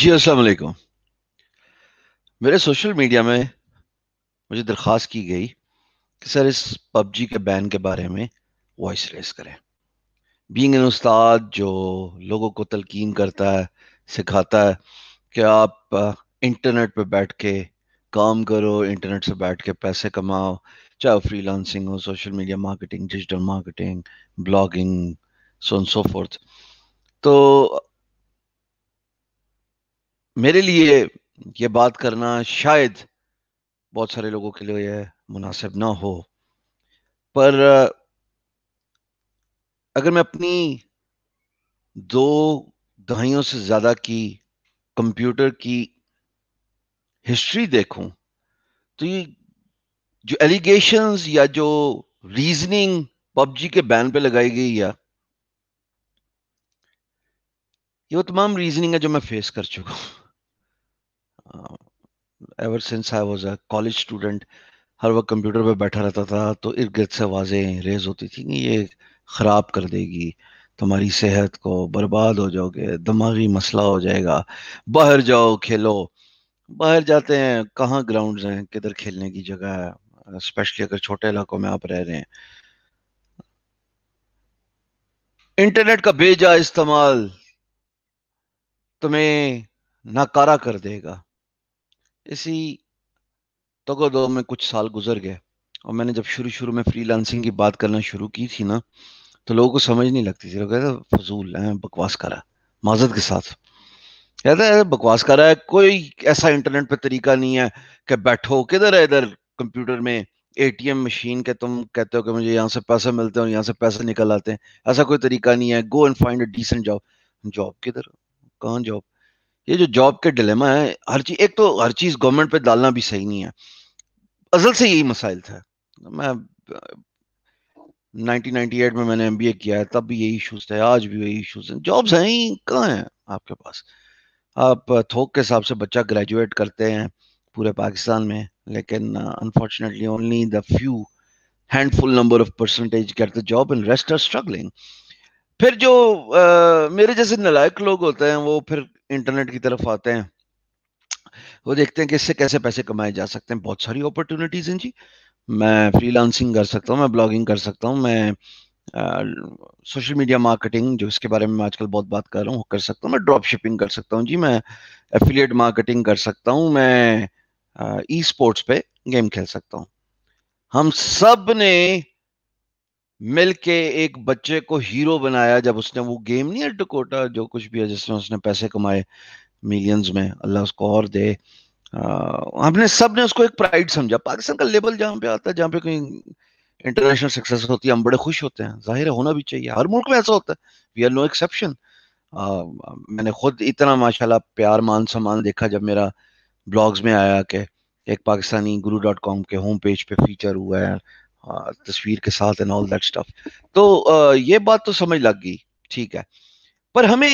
जी असल मेरे social media में मुझे दरख्वास्त की गई कि सर इस पबजी के बैन के बारे में वॉइस रेस करें बींग एन उस्ताद जो लोगों को तलकीन करता है सिखाता है कि आप इंटरनेट पर बैठ के काम करो इंटरनेट से बैठ के पैसे कमाओ चाहे फ्री लांसिंग हो social media marketing digital marketing blogging so and so forth तो मेरे लिए ये बात करना शायद बहुत सारे लोगों के लिए मुनासिब ना हो पर अगर मैं अपनी दो दहाइयों से ज़्यादा की कंप्यूटर की हिस्ट्री देखूं तो ये जो एलिगेशंस या जो रीजनिंग पबजी के बैन पे लगाई गई या ये वो तमाम रीजनिंग है जो मैं फेस कर चुका हूँ ever since I I a college student हर वक्त कंप्यूटर पर बैठा रहता था तो इर्द गिर्द से आवाज़ें रेज होती थी कि ये ख़राब कर देगी तुम्हारी सेहत को बर्बाद हो जाओगे दिमागी मसला हो जाएगा बाहर जाओ खेलो बाहर जाते हैं कहाँ ग्राउंड्स हैं किधर खेलने की जगह है स्पेशली uh, अगर छोटे इलाकों में आप रह रहे हैं इंटरनेट का बेजा इस्तेमाल तुम्हें नाकारा कर देगा इसी तगो दो में कुछ साल गुजर गए और मैंने जब शुरू शुरू में फ्रीलांसिंग की बात करना शुरू की थी ना तो लोगों को समझ नहीं लगती थी लोग कहते फजूल है बकवास करा माजत के साथ कहते हैं बकवास करा है कोई ऐसा इंटरनेट पे तरीका नहीं है कि बैठो किधर है इधर कंप्यूटर में एटीएम मशीन के तुम कहते हो कि मुझे यहाँ से पैसे मिलते हैं और यहाँ से पैसे निकल आते हैं ऐसा कोई तरीका नहीं है go and find a decent job job किधर कहाँ जॉब ये जो जॉब के डिलेमा है हर चीज एक तो हर चीज गवर्नमेंट पे डालना भी सही नहीं है असल से यही मसाइल था मैं 1998 में मैंने एमबीए किया है तब भी यही इश्यूज थे आज भी यही इश्यूज हैं जॉब्स हैं ही कहाँ हैं आपके पास आप थोक के हिसाब से बच्चा ग्रेजुएट करते हैं पूरे पाकिस्तान में लेकिन unfortunately only the few handful number of percentage get job and rest are struggling फिर जो आ, मेरे जैसे नलायक लोग होते हैं वो फिर इंटरनेट की तरफ आते हैं वो देखते हैं कि इससे कैसे पैसे कमाए जा सकते हैं बहुत सारी अपॉर्चुनिटीज हैं जी मैं फ्रीलांसिंग कर सकता हूँ मैं ब्लॉगिंग कर सकता हूँ मैं सोशल मीडिया मार्केटिंग जो इसके बारे में मैं आजकल बहुत बात कर रहा हूँ कर सकता हूँ मैं ड्रॉप शिपिंग कर सकता हूँ जी मैं एफिलिएट मार्केटिंग कर सकता हूँ मैं ई स्पोर्ट्स पे गेम खेल सकता हूँ हम सब ने मिल के एक बच्चे को हीरो बनाया जब उसने वो गेम नहीं है टकोटा जो कुछ भी है जिसमें उसने पैसे कमाए मिलियंस में अल्लाह उसको और दे हमने सब ने उसको एक प्राइड समझा पाकिस्तान का लेवल जहाँ पे आता है जहाँ पे कोई इंटरनेशनल सक्सेस होती है हम बड़े खुश होते हैं जाहिर है होना भी चाहिए हर मुल्क में ऐसा होता है वी आर नो एक्सेप्शन मैंने खुद इतना माशाल्लाह प्यार मान सम्मान देखा जब मेरा ब्लॉग्स में आया कि एक Pakistani Guru dot com home होम पेज पे फीचर हुआ है हाँ, तस्वीर के साथ एंड ऑल दैट स्टफ तो ये बात तो समझ लग गई ठीक है पर हमें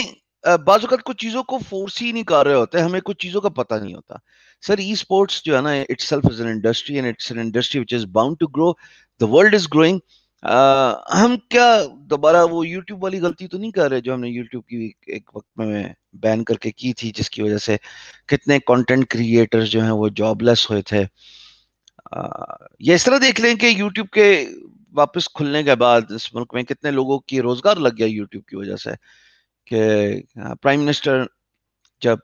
बाजुकत कुछ चीज़ों को फोर्स ही नहीं कर रहे होते हमें कुछ चीज़ों का पता नहीं होता सर ई स्पोर्ट्स जो है ना itself is an industry and it's an industry which is bound to grow the world is growing हम क्या दोबारा वो YouTube वाली गलती तो नहीं कर रहे जो हमने YouTube की एक वक्त में बैन करके की थी जिसकी वजह से कितने कंटेंट क्रिएटर्स जो हैं वो जॉबलेस हुए थे uh, ये इस तरह देख लें कि यूट्यूब के वापस खुलने के बाद इस मुल्क में कितने लोगों की रोजगार लग गया यूट्यूब की वजह से कि प्राइम मिनिस्टर जब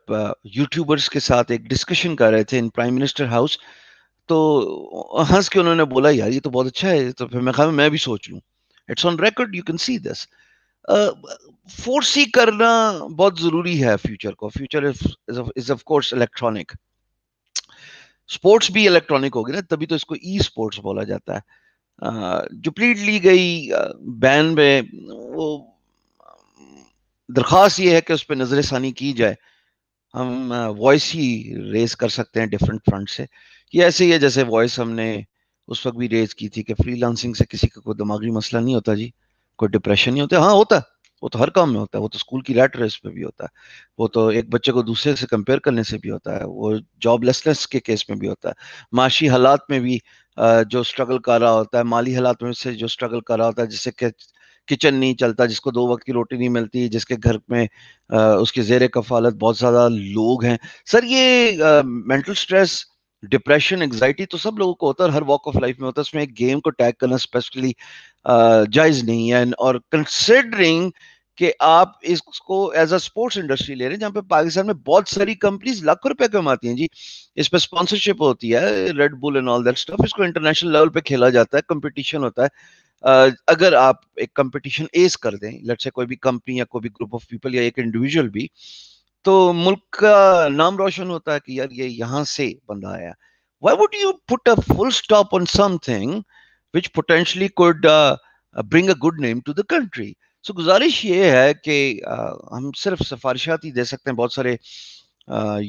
यूट्यूबर्स के साथ एक डिस्कशन कर रहे थे इन प्राइम मिनिस्टर हाउस तो हंस के उन्होंने बोला यार ये तो बहुत अच्छा है तो फिर मैं कहा मैं भी सोच लूँ it's on record you can see this फोर्सी करना बहुत ज़रूरी है फ्यूचर को future is of course electronic sports भी इलेक्ट्रॉनिक होगी ना तभी तो इसको ई स्पोर्ट्स बोला जाता है जो ली गई बैन में वो दरख्वास्त ये है कि उस पर नजर की जाए हम वॉइस ही रेज कर सकते हैं डिफरेंट फ्रंट से ये ऐसे ही है जैसे वॉइस हमने उस वक्त भी रेज की थी कि फ्री से किसी का कोई दिमागी मसला नहीं होता जी कोई डिप्रेशन नहीं होता हाँ होता वो तो हर काम में होता है वो तो स्कूल की रैट रेस में भी होता है वो तो एक बच्चे को दूसरे से कंपेयर करने से भी होता है वो जॉबलेसनेस के केस में भी होता है माशी हालात में भी जो स्ट्रगल कर रहा होता है माली हालात में से जो स्ट्रगल कर रहा होता है जिससे किचन नहीं चलता जिसको दो वक्त की रोटी नहीं मिलती जिसके घर में उसके जेर कफालत बहुत ज़्यादा लोग हैं सर ये मेंटल स्ट्रेस डिप्रेशन एग्जाइटी तो सब लोगों को होता है हर वॉक ऑफ लाइफ में होता है उसमें एक गेम को टैग करना स्पेशली जायज़ नहीं है और कंसिडरिंग कि आप इसको एज अ स्पोर्ट्स इंडस्ट्री ले रहे हैं जहां पे पाकिस्तान में बहुत सारी कंपनीज लाखों रुपए कमाती हैं जी इस पर स्पॉन्सरशिप होती है Red Bull and all that stuff इसको इंटरनेशनल लेवल पे खेला जाता है कंपटीशन होता है uh, अगर आप एक कंपटीशन एस कर दें लेट्स से कोई भी कंपनी या कोई भी ग्रुप ऑफ पीपल या एक इंडिविजुअल भी तो मुल्क का नाम रोशन होता है कि यार ये यहाँ से बंदा आया why would you put a full stop on something which potentially could bring a good name to the country so गुजारिश ये है कि हम सिर्फ सिफारिशात ही दे सकते हैं बहुत सारे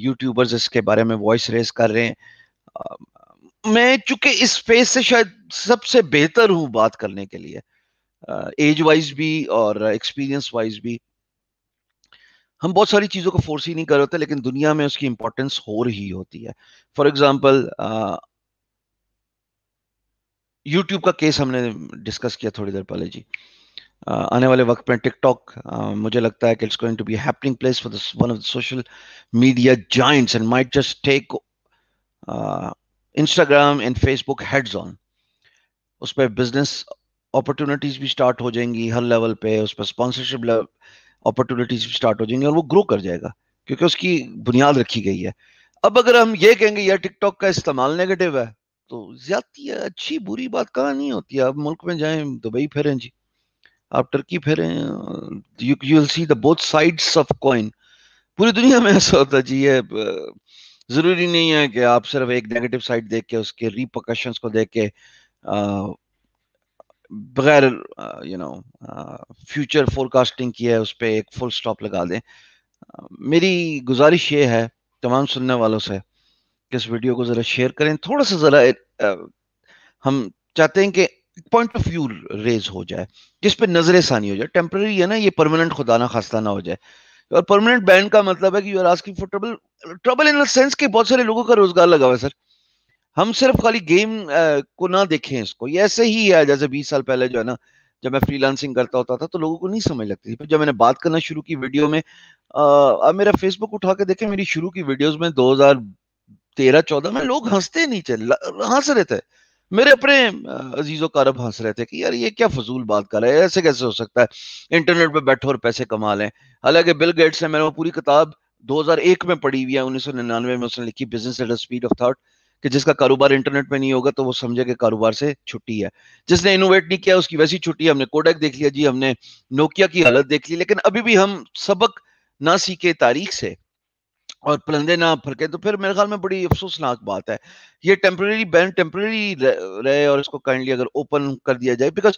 यूट्यूबर्स इसके बारे में वॉइस रेस कर रहे हैं मैं चूंकि इस फेज से शायद सबसे बेहतर हूँ बात करने के लिए एज वाइज भी और एक्सपीरियंस वाइज भी हम बहुत सारी चीज़ों को फोर्स ही नहीं कर होते लेकिन दुनिया में उसकी इंपॉर्टेंस हो रही होती है फॉर एग्जाम्पल यूट्यूब का केस हमने डिस्कस किया थोड़ी देर पहले जी Uh, आने वाले वक्त में टिकटॉक uh, मुझे लगता है कि it's going to be happening place for this one of the social media joints and might just take Instagram and Facebook heads on उस पर बिजनेस अपॉर्चुनिटीज भी स्टार्ट हो जाएंगी हर लेवल पे उस पर स्पॉन्सरशिप अपॉर्चुनिटीज भी स्टार्ट हो जाएंगी और वो ग्रो कर जाएगा क्योंकि उसकी बुनियाद रखी गई है अब अगर हम ये कहेंगे यार टिकटॉक का इस्तेमाल नेगेटिव है तो ज्यादा अच्छी बुरी बात कहाँ नहीं होती है अब मुल्क में जाएं दुबई तो फिरें जी आप टर्की फेरे बोथ साइड्स ऑफ कॉइन पूरी दुनिया में ऐसा होता जी ये जरूरी नहीं है कि आप सिर्फ एक नेगेटिव साइड देख के उसके रिपोकशंस को देख के बगैर यू नो फ्यूचर फोरकास्टिंग की है उस पर एक फुल स्टॉप लगा दें मेरी गुजारिश ये है तमाम सुनने वालों से कि इस वीडियो को ज़रा शेयर करें थोड़ा सा ज़रा हम चाहते हैं कि पॉइंट ऑफ व्यू रेज हो जाए जिस पे नजर सानी हो जाए टेम्पररी है ना ये परमानेंट खुदा ना खास्ता ना हो जाए और परमानेंट बैन का मतलब है कि you are asking for trouble trouble in sense कि बहुत सारे लोगों का रोजगार लगा हुआ है सर हम सिर्फ खाली गेम आ, को ना देखें इसको ये ऐसे ही है जैसे बीस साल पहले जो है ना जब मैं फ्रीलांसिंग करता होता था तो लोगों को नहीं समझ लगती थी पर जब मैंने बात करना शुरू की वीडियो में आ, अब मेरा फेसबुक उठा के देखें मेरी शुरू की वीडियोस में 2013-14 में लोग हंसते नहीं चल हंस रहे थे मेरे अपने अजीजों का अरब हंस रहे थे कि यार ये क्या फजूल बात कर रहे हैं ऐसे कैसे हो सकता है इंटरनेट पे बैठो और पैसे कमा लें हालांकि बिल गेट्स ने मैंने वो पूरी किताब 2001 में पढ़ी हुई है उन्नीस में उसने लिखी business at speed of thought कि जिसका कारोबार इंटरनेट पे नहीं होगा तो वो समझे कि कारोबार से छुट्टी है जिसने इनोवेट नहीं किया उसकी वैसी छुट्टी हमने कोडेक देख लिया जी हमने नोकिया की हालत देख ली लेकिन अभी भी हम सबक ना सीखे तारीख से और पलंदे ना फरके तो फिर मेरे ख्याल में बड़ी अफसोसनाक बात है ये टेम्परेरी बैन टेम्परेरी रहे और इसको काइंडली अगर ओपन कर दिया जाए बिकॉज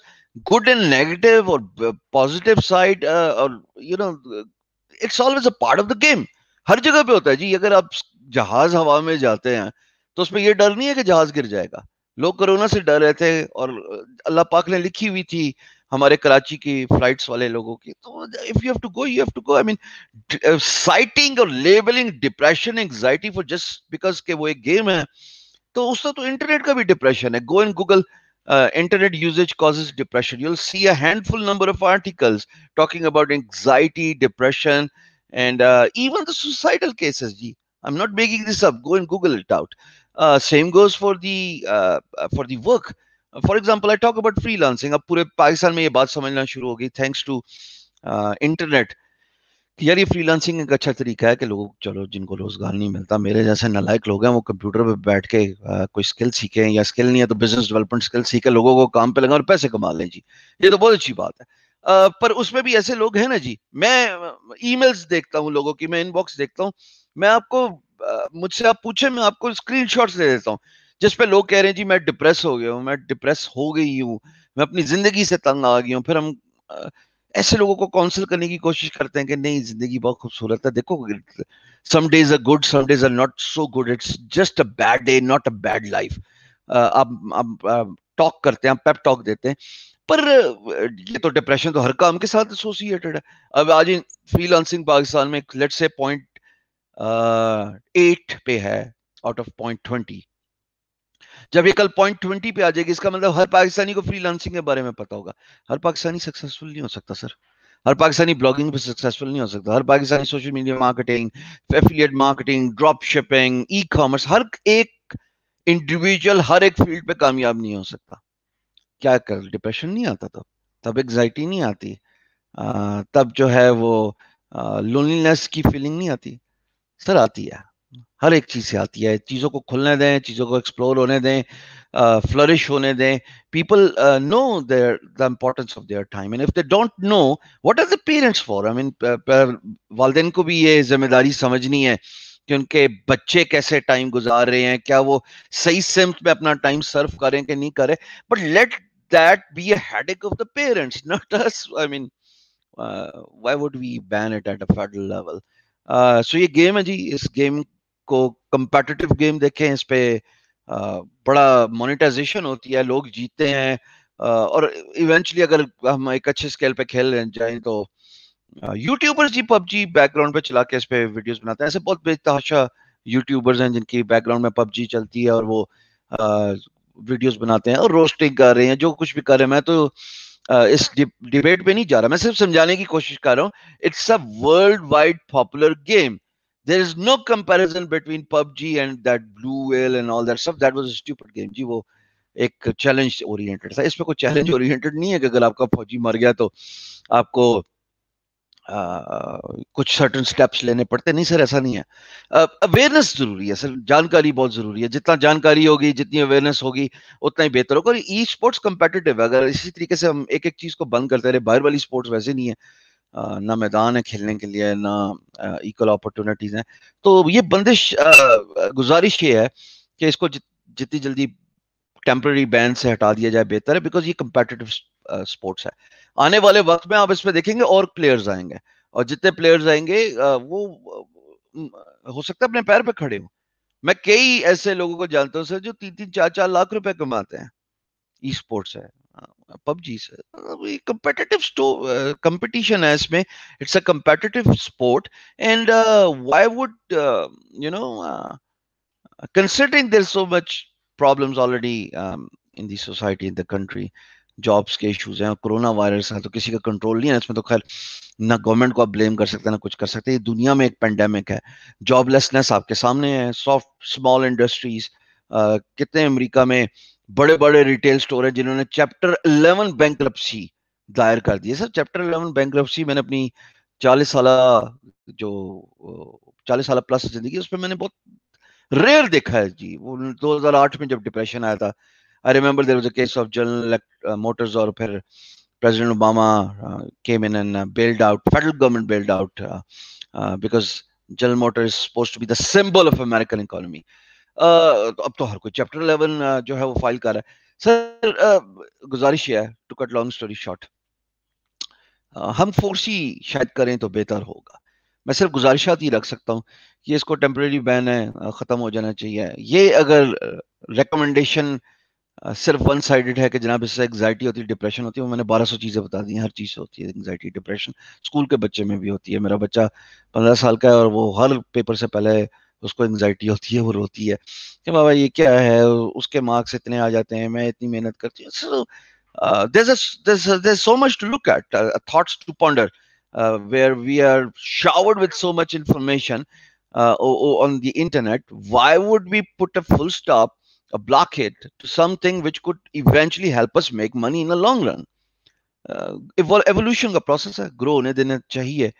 गुड एंड नेगेटिव और पॉजिटिव साइड और you know it's always a part of the game हर जगह पे होता है जी अगर आप जहाज हवा में जाते हैं तो उसमें यह डर नहीं है कि जहाज गिर जाएगा लोग कोरोना से डर रहे थे और अल्लाह पाक ने लिखी हुई थी हमारे कराची की फ्लाइट्स वाले लोगों की तो if you have to go you have to go I mean citing और labelling depression anxiety for just because के वो एक गेम है तो उसका तो इंटरनेट का भी डिप्रेशन है go and Google internet usage causes depression you'll see a handful number of articles talking about anxiety depression and uh, even the suicidal cases Gee, i'm not making this up go and google it out uh, same goes for the uh, for the work for example I talk about freelancing अब पूरे पाकिस्तान में ये बात समझना शुरू होगी thanks to internet यार ये फ्रीलांसिंग एक अच्छा तरीका है कि लोग चलो जिनको रोजगार नहीं मिलता मेरे जैसे नलायक लोग हैं वो कंप्यूटर पे बैठ के आ, कोई स्किल सीखें या स्किल नहीं है तो बिजनेस डेवलपमेंट स्किल सीखे लोगों को काम पे लगा और पैसे कमा लें जी ये तो बहुत अच्छी बात है आ, पर उसमें भी ऐसे लोग हैं ना जी मैं ईमेल्स देखता हूँ लोगों की मैं इनबॉक्स देखता हूँ मैं आपको मुझसे आप पूछे मैं आपको स्क्रीन दे देता हूँ जिस पे लोग कह रहे हैं जी मैं डिप्रेस हो गया हूँ मैं डिप्रेस हो गई हूँ मैं अपनी जिंदगी से तंग आ गई हूँ फिर हम ऐसे लोगों को काउंसिल करने की कोशिश करते हैं कि नहीं जिंदगी बहुत खूबसूरत है देखो some days are good some days are not so good it's just a bad day not a bad life आप टॉक करते हैं पेप टॉक देते हैं पर ये तो डिप्रेशन तो हर काम के साथ एसोसिएटेड है अब आज फ्रीलांसिंग पाकिस्तान में लेट्स से पॉइंट एट पे है आउट ऑफ पॉइंट ट्वेंटी जब ये कल पॉइंट ट्वेंटी पे आ जाएगी इसका मतलब हर पाकिस्तानी को फ्रीलांसिंग के बारे में पता होगा हर पाकिस्तानी सक्सेसफुल नहीं हो सकता सर हर पाकिस्तानी ब्लॉगिंग पे सक्सेसफुल नहीं हो सकता हर Pakistani social media marketing affiliate marketing drop shipping e commerce हर एक इंडिविजुअल हर एक फील्ड पे कामयाब नहीं हो सकता क्या कर डिप्रेशन नहीं आता तब तब एग्जाइटी नहीं आती आ, तब जो है वो लोनलीनेस की फीलिंग नहीं आती सर आती है हर एक चीज से आती है चीजों को खुलने दें चीजों को एक्सप्लोर होने दें फ्लरिश होने दें people know there the importance of their time and if they don't know what are the parents for I mean वालदेन को भी ये जिम्मेदारी समझनी है कि उनके बच्चे कैसे टाइम गुजार रहे हैं क्या वो सही सिम्स में अपना टाइम सर्व करें कि नहीं करें but let that be a of the parents not I mean why would we ban it at a federal level so ये गेम है जी इस गेम को कंपेटिटिव गेम देखें इस पे बड़ा मोनेटाइजेशन होती है लोग जीतते हैं और इवेंचुअली अगर हम एक अच्छे स्केल पे खेल जाए तो यूट्यूबर्स जी पबजी बैकग्राउंड पे चला के इस पे वीडियोस बनाते हैं ऐसे बहुत बेतहाशा यूट्यूबर्स हैं जिनकी बैकग्राउंड में पबजी चलती है और वो वीडियोस बनाते हैं और रोस्टिंग कर रहे हैं जो कुछ भी कर रहे हैं मैं तो इस डिबेट पे नहीं जा रहा मैं सिर्फ समझाने की कोशिश कर रहा हूँ it's a worldwide popular game there is no comparison between PUBG and that Blue Whale and all that stuff. That was a stupid game. जी वो एक चैलेंज ओरिएंटेड था इसमें कोई चैलेंज ओरिएंटेड नहीं है कि अगर आपका फौजी मर गया तो आपको आ, कुछ सर्टन स्टेप्स लेने पड़ते नहीं सर ऐसा नहीं है अवेयरनेस जरूरी है सर जानकारी बहुत जरूरी है जितना जानकारी होगी जितनी अवेयरनेस होगी उतना ही बेहतर होगा और ई स्पोर्ट्स कंपेटिटिव है अगर इसी तरीके से हम एक एक चीज को बंद करते रहे बाहर वाली स्पोर्ट्स वैसे नहीं है ना मैदान है खेलने के लिए ना इक्वल अपॉर्चुनिटीज हैं तो ये बंदिश गुजारिश ये है कि इसको जितनी जल्दी टेम्प्रेरी बैन से हटा दिया जाए बेहतर है बिकॉज ये कम्पेटिटिव स्पोर्ट्स है आने वाले वक्त में आप इसमें देखेंगे और प्लेयर्स आएंगे और जितने प्लेयर्स आएंगे वो हो सकता है अपने पैर पे खड़े हो मैं कई ऐसे लोगों को जानता हूँ सर जो तीन तीन चार चार लाख रुपए कमाते हैं ई स्पोर्ट्स है पबजी से कंपेटिटिव मतलब कंपटीशन है इसमें it's a competitive sport and why would you know considering there so much problems already in the society in the country jobs के इश्यूज हैं कोरोना वायरस है तो किसी का कंट्रोल नहीं है इसमें तो खैर ना गवर्नमेंट को आप ब्लेम कर सकते हैं ना कुछ कर सकते हैं दुनिया में एक पेंडेमिक है जॉबलेसनेस आपके सामने है सॉफ्ट स्मॉल इंडस्ट्रीज कितने अमरीका में बड़े बड़े रिटेल स्टोर है जिन्होंने चैप्टर 11 बैंक दायर कर दी सर चैप्टर 11 बैंक मैंने अपनी 40 साल जो 40 साल प्लस जिंदगी उस मैंने बहुत रेयर देखा है जी वो 2008 में जब डिप्रेशन आया था I remember there was case of General Motors और फिर President Obama came in and bailed out federal government bailed out because General Motor symbol of American economy तो अब तो हर कोई चैप्टर इलेवन जो है वो फाइल कर रहा है सर गुजारिश है to cut long story short हम फोर्सी शायद करें तो बेहतर होगा मैं सिर्फ गुजारिशात ही रख सकता हूँ कि इसको टेम्प्रेरी बैन है ख़त्म हो जाना चाहिए ये अगर रिकमेंडेशन सिर्फ वन साइडेड है कि जनाब इससे एग्जाइटी होती है डिप्रेशन होती है वो मैंने 1200 चीज़ें बता दी हर चीज़ होती है एग्जाइटी डिप्रेशन स्कूल के बच्चे में भी होती है मेरा बच्चा पंद्रह साल का है और वो हर पेपर से पहले उसको एंगजाइटी होती है वो रोती है कि बाबा ये क्या है उसके मार्क्स इतने आ जाते हैं मैं इतनी मेहनत करती हूँ so, there so much to look at thoughts to ponder where we are showered with so much information on the internet why evolution uh, का प्रोसेस है ग्रो होने देना चाहिए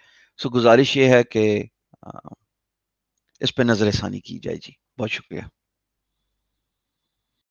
सो गुजारिश ये है कि uh, इस पर नज़र षानी की जाए जी बहुत शुक्रिया